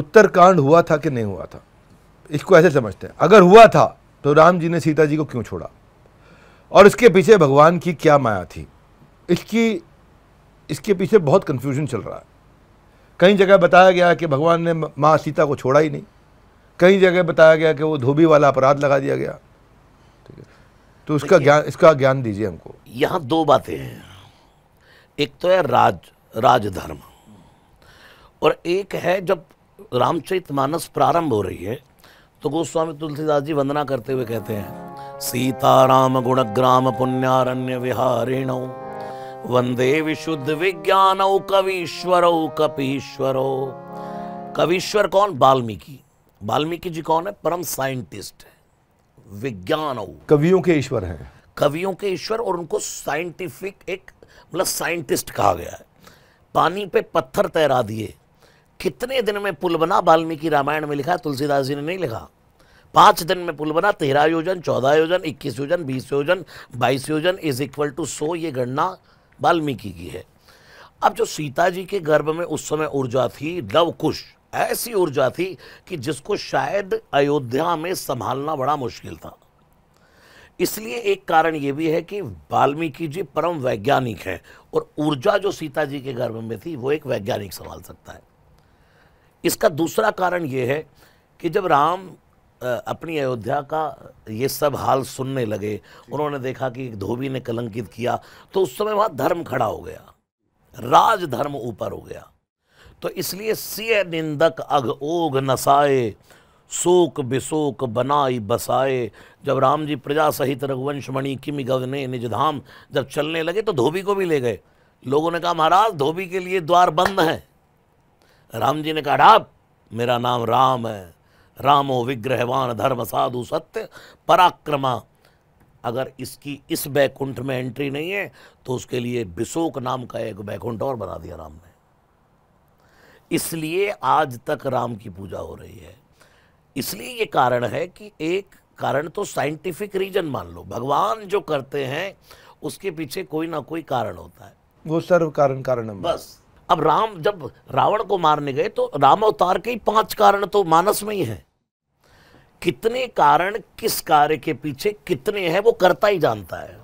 उत्तरकांड हुआ था कि नहीं हुआ था इसको ऐसे समझते हैं अगर हुआ था तो राम जी ने सीता जी को क्यों छोड़ा और इसके पीछे भगवान की क्या माया थी इसकी इसके पीछे बहुत कन्फ्यूजन चल रहा है कई जगह बताया गया कि भगवान ने माँ सीता को छोड़ा ही नहीं कई जगह बताया गया कि वो धोबी वाला अपराध लगा दिया गया ठीक है तो उसका ज्ञान इसका ज्ञान दीजिए हमको यहाँ दो बातें हैं एक तो है राज राजधर्म और एक है जब रामचरित मानस प्रारंभ हो रही है तो गोस्वामी तुलसीदास जी वंदना करते हुए कहते हैं सीता राम गुण ग्राम पुण्यारण्य विहारिण वंदे विशुद्ध विज्ञान कवीश्वर कपीश्वर कवीश्वर कौन बाल्मीकि बाल्मीकि जी कौन है परम साइंटिस्ट है विज्ञान कवियों के ईश्वर है कवियों के ईश्वर और उनको साइंटिफिक एक मतलब साइंटिस्ट कहा गया है पानी पे पत्थर तैरा दिए कितने दिन में पुल बना वाल्मीकि रामायण में लिखा तुलसीदास जी ने नहीं लिखा पाँच दिन में पुल बना तेरह योजन चौदह योजन इक्कीस योजन बीस योजन बाईस योजन इज इक्वल टू सो ये गणना वाल्मीकि की है अब जो सीता जी के गर्भ में उस समय ऊर्जा थी लवकुश ऐसी ऊर्जा थी कि जिसको शायद अयोध्या में संभालना बड़ा मुश्किल था इसलिए एक कारण ये भी है कि वाल्मीकि जी परम वैज्ञानिक हैं और ऊर्जा जो सीता जी के गर्भ में थी वो एक वैज्ञानिक संभाल सकता है इसका दूसरा कारण ये है कि जब राम अपनी अयोध्या का ये सब हाल सुनने लगे उन्होंने देखा कि धोबी ने कलंकित किया तो उस समय वहाँ धर्म खड़ा हो गया राज धर्म ऊपर हो गया तो इसलिए सिय निंदक अघ ओघ नसाए शोक बिशोक बनाई बसाए जब राम जी प्रजा सहित रघुवंश मणि किमि गगने धाम जब चलने लगे तो धोबी को भी ले गए लोगों ने कहा महाराज धोबी के लिए द्वार बंद हैं राम जी ने कहा डाब मेरा नाम राम है रामो विग्रहवान धर्म साधु सत्य पराक्रमा अगर इसकी इस बैकुंठ में एंट्री नहीं है तो उसके लिए बिशोक नाम का एक बैकुंठ और बना दिया राम ने इसलिए आज तक राम की पूजा हो रही है इसलिए ये कारण है कि एक कारण तो साइंटिफिक रीजन मान लो भगवान जो करते हैं उसके पीछे कोई ना कोई कारण होता है वो सर्व कारण कारण बस अब राम जब रावण को मारने गए तो राम अवतार के ही पांच कारण तो मानस में ही है कितने कारण किस कार्य के पीछे कितने हैं वो करता ही जानता है